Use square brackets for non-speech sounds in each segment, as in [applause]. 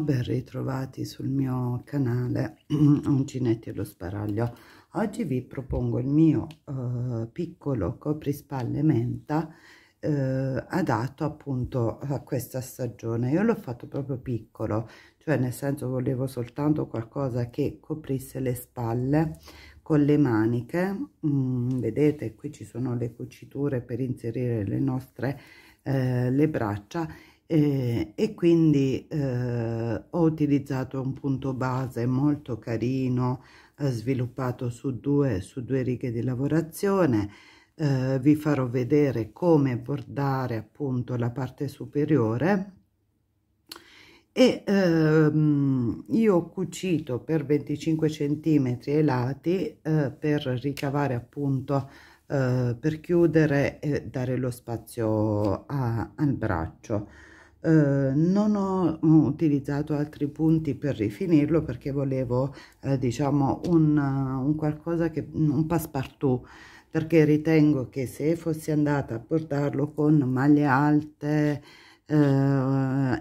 ben ritrovati sul mio canale [clears throat] Uncinetti e lo Sparaglio oggi vi propongo il mio eh, piccolo coprispalle menta eh, adatto appunto a questa stagione io l'ho fatto proprio piccolo cioè nel senso volevo soltanto qualcosa che coprisse le spalle con le maniche mm, vedete qui ci sono le cuciture per inserire le nostre eh, le braccia eh, e quindi eh, ho utilizzato un punto base molto carino sviluppato su due, su due righe di lavorazione eh, vi farò vedere come bordare appunto la parte superiore e ehm, io ho cucito per 25 centimetri ai lati eh, per ricavare appunto eh, per chiudere e dare lo spazio a, al braccio eh, non ho mm, utilizzato altri punti per rifinirlo perché volevo eh, diciamo un, eh, un, qualcosa che mm, un passepartout perché ritengo che se fossi andata a portarlo con maglie alte eh,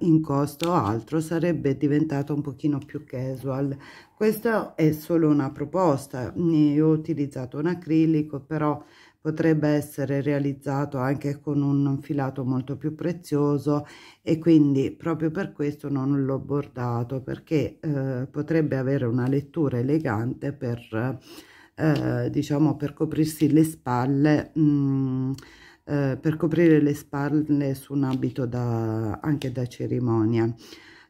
in costo o altro sarebbe diventato un pochino più casual questa è solo una proposta io ho utilizzato un acrilico però potrebbe essere realizzato anche con un filato molto più prezioso e quindi proprio per questo non l'ho bordato perché eh, potrebbe avere una lettura elegante per eh, diciamo per coprirsi le spalle mh, mm, eh, per coprire le spalle su un abito da, anche da cerimonia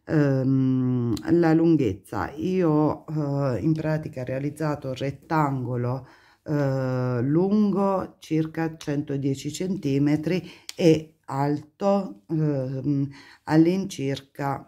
ehm, la lunghezza io eh, in pratica ho realizzato rettangolo eh, lungo circa 110 centimetri e alto eh, all'incirca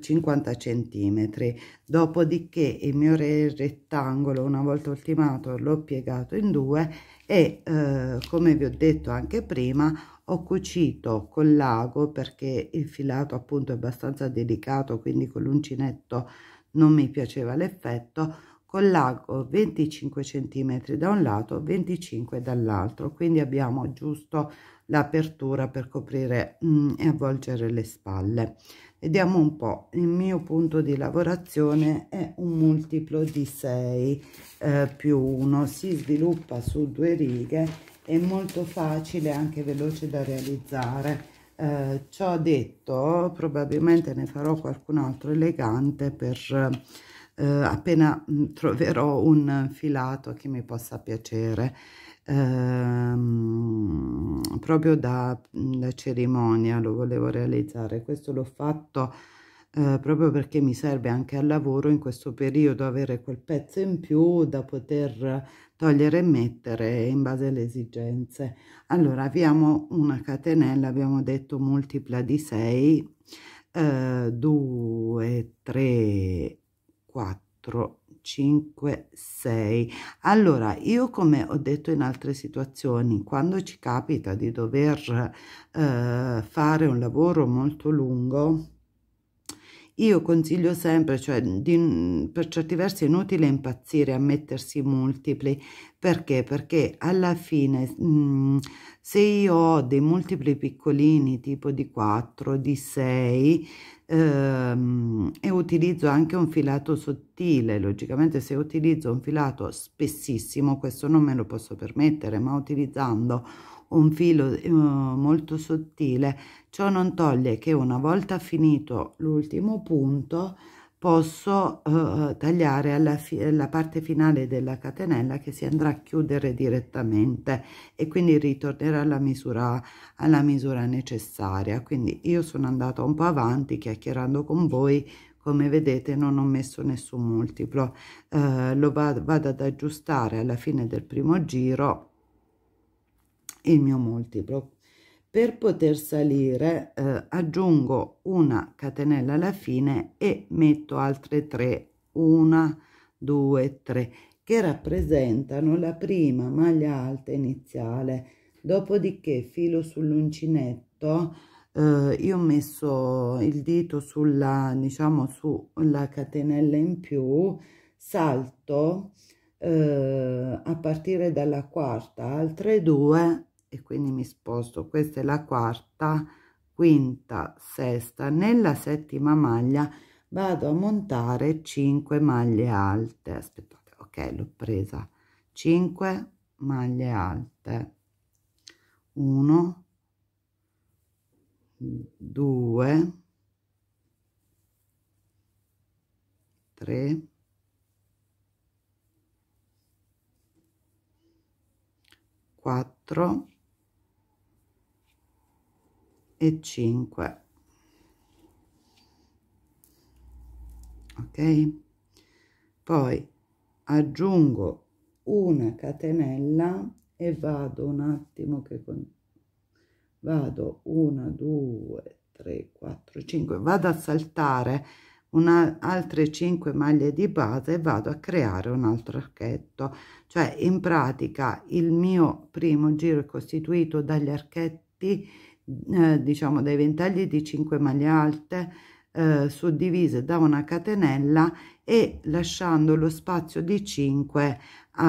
50 eh, centimetri dopodiché il mio rettangolo una volta ultimato l'ho piegato in due e eh, come vi ho detto anche prima ho cucito con l'ago perché il filato appunto è abbastanza delicato quindi con l'uncinetto non mi piaceva l'effetto con largo 25 cm da un lato 25 dall'altro quindi abbiamo giusto l'apertura per coprire mm, e avvolgere le spalle vediamo un po il mio punto di lavorazione è un multiplo di 6 eh, più 1 si sviluppa su due righe è molto facile e anche veloce da realizzare eh, ciò detto probabilmente ne farò qualcun altro elegante per eh, eh, appena mm, troverò un filato che mi possa piacere ehm, proprio da, da, cerimonia lo volevo realizzare questo l'ho fatto eh, proprio perché mi serve anche al lavoro in questo periodo avere quel pezzo in più da poter togliere e mettere in base alle esigenze allora abbiamo una catenella abbiamo detto multipla di 6 2 3 4 5 6 allora io come ho detto in altre situazioni quando ci capita di dover eh, fare un lavoro molto lungo io consiglio sempre cioè di, per certi versi è inutile impazzire a mettersi multipli perché perché alla fine mh, mm, se io ho dei multipli piccolini tipo di 4 di 6 ehm, e utilizzo anche un filato sottile logicamente se utilizzo un filato spessissimo questo non me lo posso permettere ma utilizzando un filo eh, molto sottile ciò non toglie che una volta finito l'ultimo punto posso eh, tagliare alla la parte finale della catenella che si andrà a chiudere direttamente e quindi ritornerà alla misura, alla misura necessaria quindi io sono andata un po' avanti chiacchierando con voi come vedete non ho messo nessun multiplo eh, lo vado, vado ad aggiustare alla fine del primo giro il mio multiplo per poter salire eh, aggiungo una catenella alla fine e metto altre tre una due tre che rappresentano la prima maglia alta iniziale dopodiché filo sull'uncinetto eh, io ho messo il dito sulla diciamo sulla catenella in più salto eh, a partire dalla quarta altre due e quindi mi sposto questa è la quarta quinta sesta nella settima maglia vado a montare 5 maglie alte aspettate ok l'ho presa 5 maglie alte 1 2 3 4 e 5 ok poi aggiungo una catenella e vado un attimo che con... vado 1 2 3 4 5 vado a saltare una, altre 5 maglie di base e vado a creare un altro archetto cioè in pratica il mio primo giro è costituito dagli archetti eh, diciamo dei ventagli di 5 maglie alte eh, suddivise da una catenella e lasciando lo spazio di 5 um,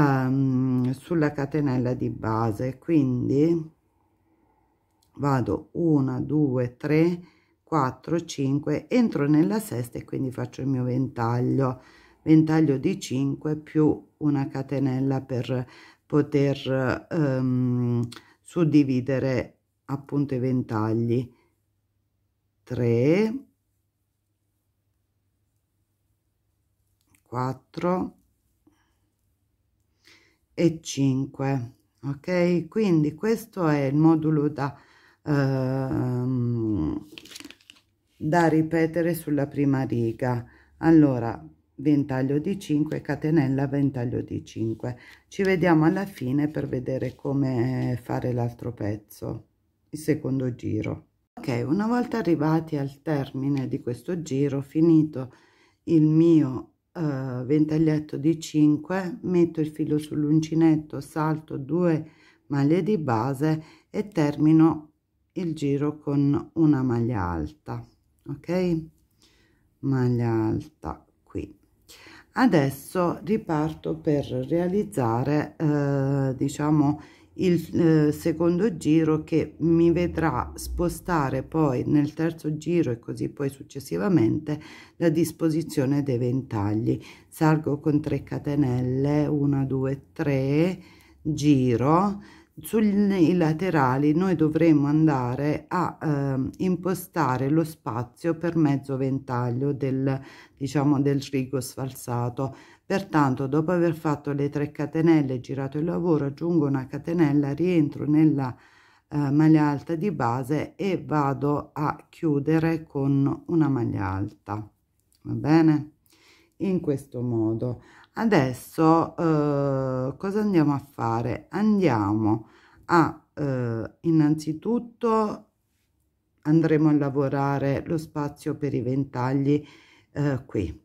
ehm, sulla catenella di base quindi vado 1 2 3 4 5 entro nella sesta e quindi faccio il mio ventaglio ventaglio di 5 più una catenella per poter um, suddividere appunto i ventagli 3 4 e 5 ok quindi questo è il modulo da ehm, da ripetere sulla prima riga allora ventaglio di 5 catenella ventaglio di 5 ci vediamo alla fine per vedere come fare l'altro pezzo il secondo giro ok una volta arrivati al termine di questo giro finito il mio eh, ventaglietto di 5 metto il filo sull'uncinetto salto 2 maglie di base e termino il giro con una maglia alta ok maglia alta qui adesso riparto per realizzare eh, diciamo il eh, secondo giro che mi vedrà spostare poi nel terzo giro e così poi successivamente la disposizione dei ventagli salgo con 3 catenelle 1 2 3 giro sui laterali noi dovremo andare a eh, impostare lo spazio per mezzo ventaglio del diciamo del rigo sfalsato pertanto dopo aver fatto le 3 catenelle girato il lavoro aggiungo una catenella rientro nella eh, maglia alta di base e vado a chiudere con una maglia alta va bene in questo modo adesso eh, cosa andiamo a fare andiamo a eh, innanzitutto andremo a lavorare lo spazio per i ventagli eh, qui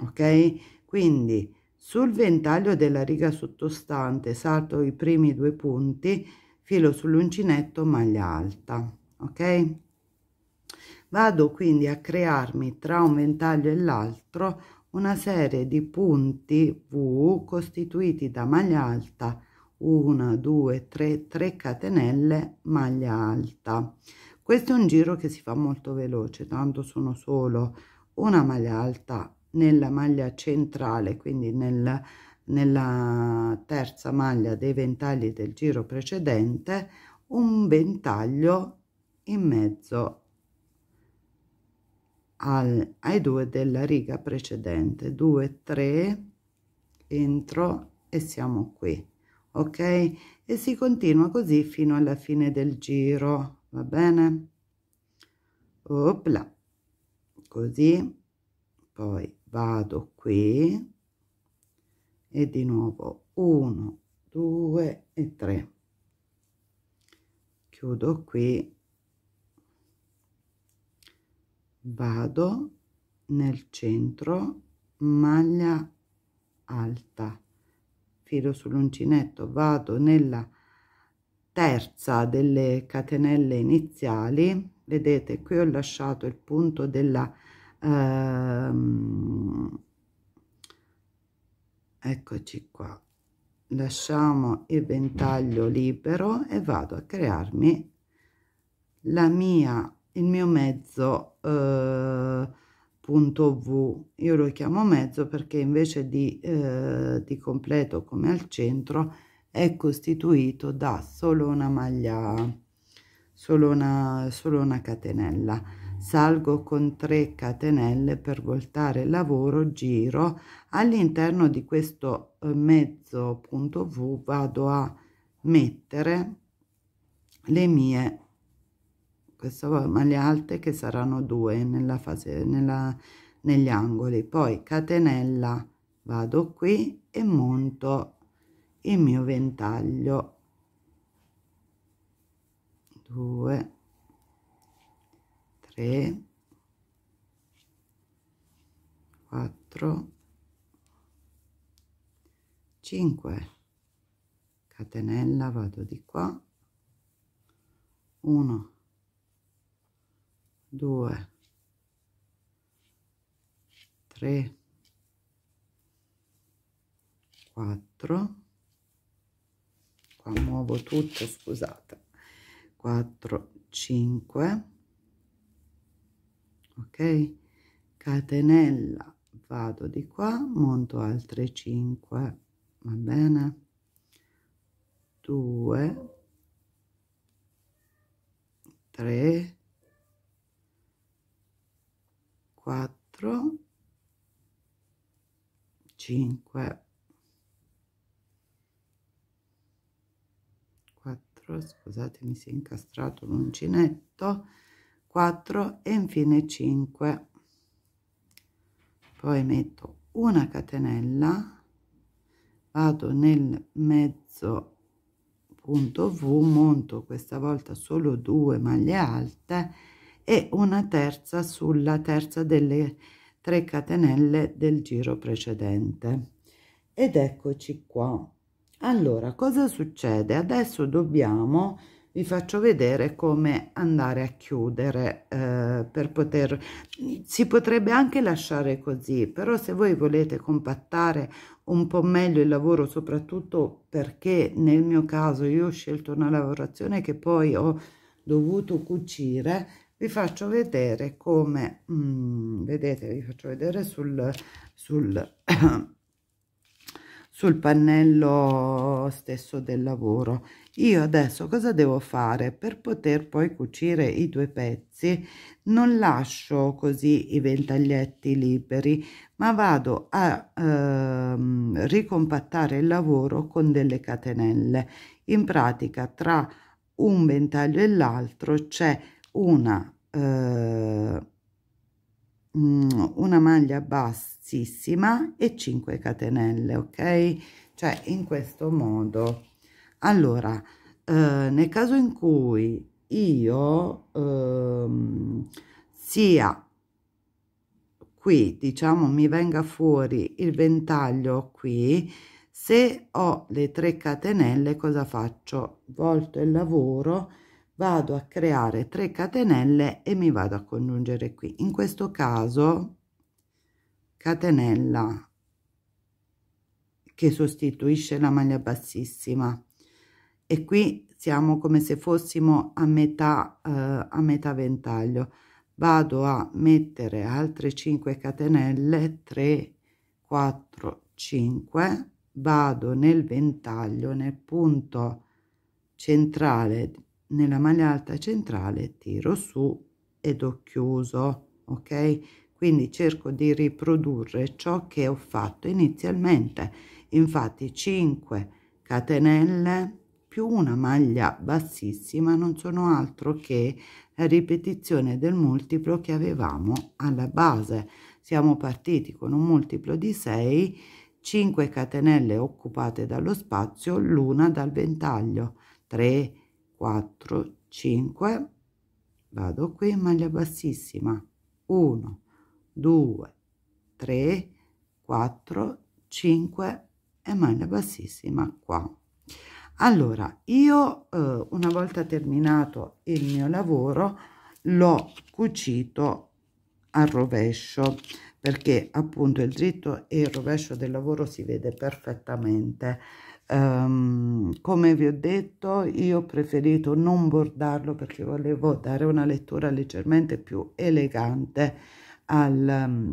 ok quindi sul ventaglio della riga sottostante salto i primi due punti filo sull'uncinetto maglia alta ok vado quindi a crearmi tra un ventaglio e l'altro una serie di punti V costituiti da maglia alta 1, 2, 3, 3 catenelle maglia alta. Questo è un giro che si fa molto veloce, tanto sono solo una maglia alta nella maglia centrale, quindi nel, nella terza maglia dei ventagli del giro precedente, un ventaglio in mezzo al, ai due della riga precedente 2 3 entro e siamo qui ok e si continua così fino alla fine del giro va bene opla così poi vado qui e di nuovo 1 2 e 3 chiudo qui vado nel centro maglia alta filo sull'uncinetto vado nella terza delle catenelle iniziali vedete qui ho lasciato il punto della ehm, eccoci qua lasciamo il ventaglio libero e vado a crearmi la mia il mio mezzo eh, punto v io lo chiamo mezzo perché invece di, eh, di completo come al centro è costituito da solo una maglia solo una solo una catenella salgo con 3 catenelle per voltare il lavoro giro all'interno di questo eh, mezzo punto v vado a mettere le mie questa le alte che saranno due nella fase nella, negli angoli poi catenella vado qui e monto il mio ventaglio 2 3 4 5 catenella vado di qua 1 due, tre, quattro, qua muovo tutto scusate quattro, cinque, ok catenella vado di qua monto altre cinque, va bene due, tre, 4 5 4 scusate mi si è incastrato l'uncinetto 4 e infine 5 poi metto una catenella vado nel mezzo punto v monto questa volta solo due maglie alte e una terza sulla terza delle 3 catenelle del giro precedente ed eccoci qua allora cosa succede adesso dobbiamo vi faccio vedere come andare a chiudere eh, per poter si potrebbe anche lasciare così però se voi volete compattare un po meglio il lavoro soprattutto perché nel mio caso io ho scelto una lavorazione che poi ho dovuto cucire vi faccio vedere come mm, vedete vi faccio vedere sul sul [clears throat] sul pannello stesso del lavoro io adesso cosa devo fare per poter poi cucire i due pezzi non lascio così i ventaglietti liberi ma vado a ehm, ricompattare il lavoro con delle catenelle in pratica tra un ventaglio e l'altro c'è una, eh, mm, una maglia bassissima e 5 catenelle ok cioè in questo modo allora eh, nel caso in cui io ehm, sia qui diciamo mi venga fuori il ventaglio qui se ho le 3 catenelle cosa faccio volto il lavoro vado a creare 3 catenelle e mi vado a congiungere qui in questo caso catenella che sostituisce la maglia bassissima e qui siamo come se fossimo a metà eh, a metà ventaglio vado a mettere altre 5 catenelle 3 4 5 vado nel ventaglio nel punto centrale nella maglia alta centrale tiro su ed ho chiuso ok quindi cerco di riprodurre ciò che ho fatto inizialmente infatti 5 catenelle più una maglia bassissima non sono altro che la ripetizione del multiplo che avevamo alla base siamo partiti con un multiplo di 6 5 catenelle occupate dallo spazio l'una dal ventaglio 3 4 5 vado qui maglia bassissima 1 2 3 4 5 e maglia bassissima qua allora io eh, una volta terminato il mio lavoro l'ho cucito al rovescio perché appunto il dritto e il rovescio del lavoro si vede perfettamente um, come vi ho detto io ho preferito non bordarlo perché volevo dare una lettura leggermente più elegante al, mm,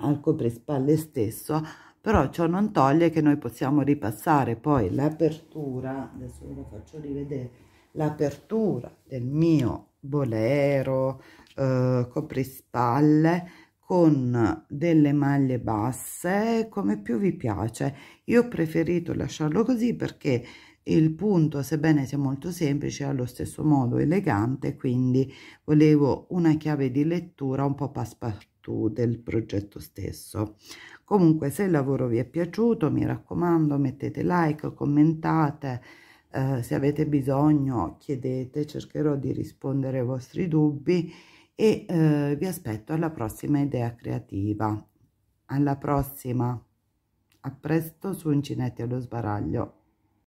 al coprispalle stesso però ciò non toglie che noi possiamo ripassare poi l'apertura adesso ve la faccio rivedere l'apertura del mio bolero eh, coprispalle con delle maglie basse come più vi piace io ho preferito lasciarlo così perché il punto sebbene sia molto semplice è allo stesso modo elegante quindi volevo una chiave di lettura un po' passepartout del progetto stesso comunque se il lavoro vi è piaciuto mi raccomando mettete like commentate eh, se avete bisogno chiedete cercherò di rispondere ai vostri dubbi e eh, vi aspetto alla prossima idea creativa alla prossima a presto su Uncinetti allo sbaraglio